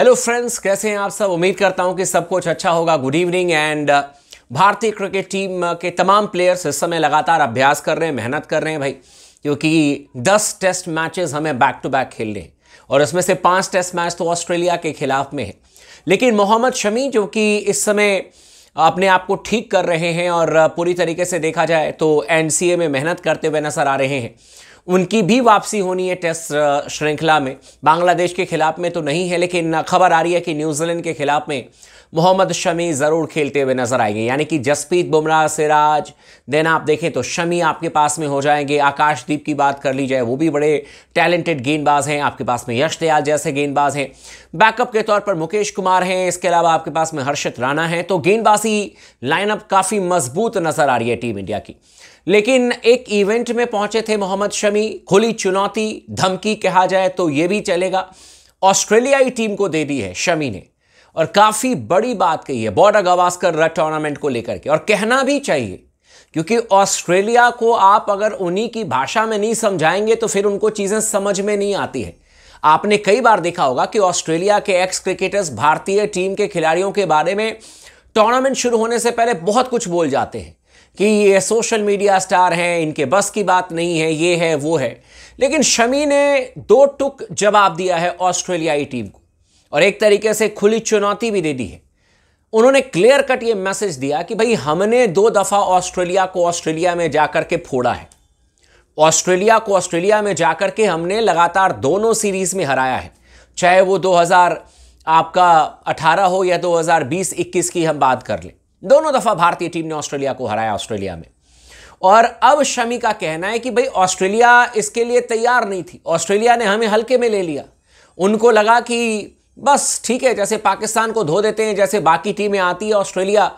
hello friends कैसे हैं आप सब उम्मीद करता हूं कि सब कुछ अच्छा होगा गुड इवनिंग एंड भारतीय क्रिकेट टीम uh, के तमाम प्लेयर्स इस समय लगातार अभ्यास कर रहे हैं मेहनत कर रहे हैं भाई क्योंकि 10 टेस्ट मैचेस हमें बैक टू बैक खेलने हैं और इसमें से पांच टेस्ट मैच तो ऑस्ट्रेलिया के खिलाफ में है लेकिन मोहम्मद शमी जो कि इस समय अपने आप को ठीक कर रहे हैं और uh, पूरी तरीके से देखा जाए तो एन में मेहनत करते हुए नजर आ रहे हैं उनकी भी वापसी होनी है टेस्ट श्रृंखला में बांग्लादेश के खिलाफ में तो नहीं है लेकिन खबर आ रही है कि न्यूजीलैंड के खिलाफ में मोहम्मद शमी ज़रूर खेलते हुए नजर आएंगे यानी कि जसप्रीत बुमराह सिराज देन आप देखें तो शमी आपके पास में हो जाएंगे आकाशदीप की बात कर ली जाए वो भी बड़े टैलेंटेड गेंदबाज हैं आपके पास में यश दयाल जैसे गेंदबाज हैं बैकअप के तौर पर मुकेश कुमार हैं इसके अलावा आपके पास में हर्षित राणा हैं तो गेंदबाजी लाइनअप काफ़ी मजबूत नज़र आ रही है टीम इंडिया की लेकिन एक इवेंट में पहुंचे थे मोहम्मद शमी खुली चुनौती धमकी कहा जाए तो यह भी चलेगा ऑस्ट्रेलियाई टीम को दे दी है शमी ने और काफ़ी बड़ी बात कही है बॉर्डर गवास्कर टूर्नामेंट को लेकर के और कहना भी चाहिए क्योंकि ऑस्ट्रेलिया को आप अगर उन्हीं की भाषा में नहीं समझाएंगे तो फिर उनको चीज़ें समझ में नहीं आती है आपने कई बार देखा होगा कि ऑस्ट्रेलिया के एक्स क्रिकेटर्स भारतीय टीम के खिलाड़ियों के बारे में टूर्नामेंट शुरू होने से पहले बहुत कुछ बोल जाते हैं कि ये सोशल मीडिया स्टार हैं इनके बस की बात नहीं है ये है वो है लेकिन शमी ने दो टुक जवाब दिया है ऑस्ट्रेलियाई टीम को और एक तरीके से खुली चुनौती भी दे दी है उन्होंने क्लियर कट ये मैसेज दिया कि भाई हमने दो दफ़ा ऑस्ट्रेलिया को ऑस्ट्रेलिया में जाकर के फोड़ा है ऑस्ट्रेलिया को ऑस्ट्रेलिया में जाकर के हमने लगातार दोनों सीरीज में हराया है चाहे वो 2000 आपका 18 हो या 2020-21 की हम बात कर लें दोनों दफ़ा भारतीय टीम ने ऑस्ट्रेलिया को हराया ऑस्ट्रेलिया में और अब शमी का कहना है कि भाई ऑस्ट्रेलिया इसके लिए तैयार नहीं थी ऑस्ट्रेलिया ने हमें हल्के में ले लिया उनको लगा कि बस ठीक है जैसे पाकिस्तान को धो देते हैं जैसे बाकी टीमें आती है ऑस्ट्रेलिया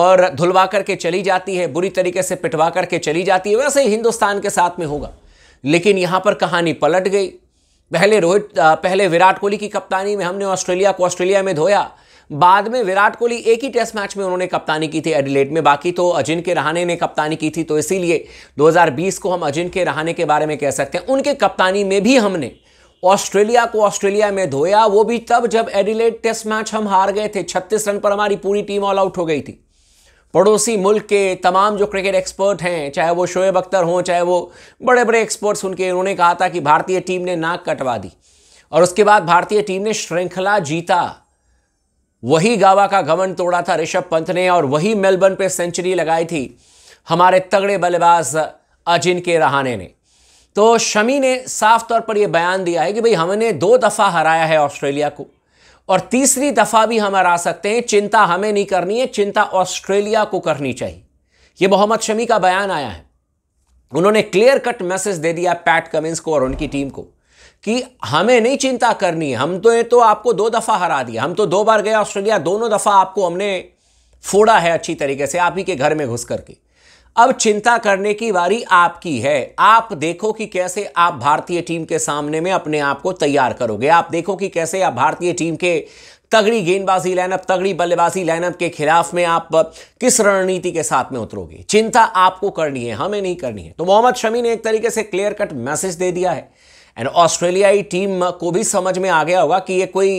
और धुलवा करके चली जाती है बुरी तरीके से पिटवा करके चली जाती है वैसे ही हिंदुस्तान के साथ में होगा लेकिन यहाँ पर कहानी पलट गई पहले रोहित पहले विराट कोहली की कप्तानी में हमने ऑस्ट्रेलिया को ऑस्ट्रेलिया में धोया बाद में विराट कोहली एक ही टेस्ट मैच में उन्होंने कप्तानी की थी एडिलेट में बाकी तो अजिंक्य रहाने ने कप्तानी की थी तो इसीलिए 2020 को हम अजिंक्य रहाने के बारे में कह सकते हैं उनके कप्तानी में भी हमने ऑस्ट्रेलिया को ऑस्ट्रेलिया में धोया वो भी तब जब एडिलेट टेस्ट मैच हम हार गए थे 36 रन पर हमारी पूरी टीम ऑल आउट हो गई थी पड़ोसी मुल्क के तमाम जो क्रिकेट एक्सपर्ट हैं चाहे वो शोएब अख्तर हों चाहे वो बड़े बड़े एक्सपर्ट्स उनके उन्होंने कहा था कि भारतीय टीम ने नाक कटवा दी और उसके बाद भारतीय टीम ने श्रृंखला जीता वही गावा का घमन तोड़ा था ऋषभ पंत ने और वही मेलबर्न पे सेंचुरी लगाई थी हमारे तगड़े बल्लेबाज के रहाने ने तो शमी ने साफ तौर पर यह बयान दिया है कि भाई हमने दो दफ़ा हराया है ऑस्ट्रेलिया को और तीसरी दफा भी हम हरा सकते हैं चिंता हमें नहीं करनी है चिंता ऑस्ट्रेलिया को करनी चाहिए यह मोहम्मद शमी का बयान आया है उन्होंने क्लियर कट मैसेज दे दिया पैट कमिंस को और उनकी टीम को कि हमें नहीं चिंता करनी है हम तो ये तो आपको दो दफ़ा हरा दिया हम तो दो बार गए ऑस्ट्रेलिया दोनों दफ़ा आपको हमने फोड़ा है अच्छी तरीके से आप ही के घर में घुस करके अब चिंता करने की वारी आपकी है आप देखो कि कैसे आप भारतीय टीम के सामने में अपने आप को तैयार करोगे आप देखो कि कैसे आप भारतीय टीम के तगड़ी गेंदबाजी लाइनअप तगड़ी बल्लेबाजी लाइनअप के खिलाफ में आप किस रणनीति के साथ में उतरोगे चिंता आपको करनी है हमें नहीं करनी है तो मोहम्मद शमी ने एक तरीके से क्लियर कट मैसेज दे दिया है एंड ऑस्ट्रेलियाई टीम को भी समझ में आ गया होगा कि ये कोई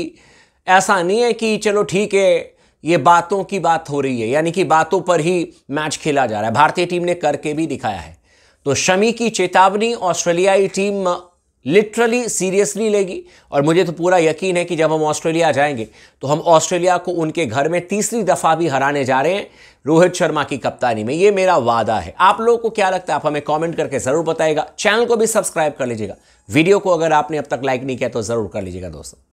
ऐसा नहीं है कि चलो ठीक है ये बातों की बात हो रही है यानी कि बातों पर ही मैच खेला जा रहा है भारतीय टीम ने करके भी दिखाया है तो शमी की चेतावनी ऑस्ट्रेलियाई टीम लिटरली सीरियसली लेगी और मुझे तो पूरा यकीन है कि जब हम ऑस्ट्रेलिया जाएंगे तो हम ऑस्ट्रेलिया को उनके घर में तीसरी दफ़ा भी हराने जा रहे हैं रोहित शर्मा की कप्तानी में ये मेरा वादा है आप लोगों को क्या लगता है आप हमें कमेंट करके ज़रूर बताएगा चैनल को भी सब्सक्राइब कर लीजिएगा वीडियो को अगर आपने अब तक लाइक नहीं किया तो ज़रूर कर लीजिएगा दोस्तों